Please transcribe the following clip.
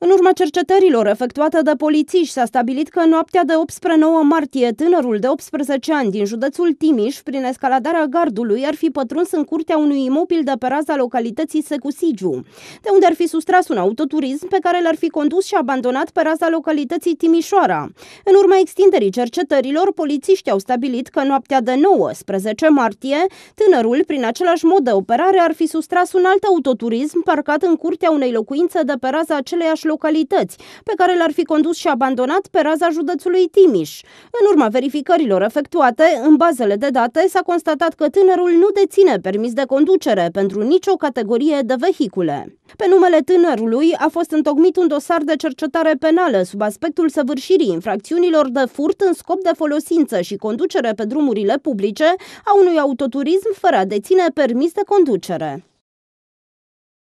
În urma cercetărilor efectuate de polițiști s-a stabilit că noaptea de 18-9 martie, tânărul de 18 ani din județul Timiș, prin escaladarea gardului, ar fi pătruns în curtea unui imobil de pe raza localității Secusigiu, de unde ar fi sustras un autoturism pe care l-ar fi condus și abandonat pe raza localității Timișoara. În urma extinderii cercetărilor, polițiștii au stabilit că noaptea de 19 martie, tânărul, prin același mod de operare, ar fi sustras un alt autoturism parcat în curtea unei locuințe de pe raza aceleiași localități, pe care l ar fi condus și abandonat pe raza județului Timiș. În urma verificărilor efectuate, în bazele de date s-a constatat că tânărul nu deține permis de conducere pentru nicio categorie de vehicule. Pe numele tânărului a fost întocmit un dosar de cercetare penală sub aspectul săvârșirii infracțiunilor de furt în scop de folosință și conducere pe drumurile publice a unui autoturism fără a deține permis de conducere.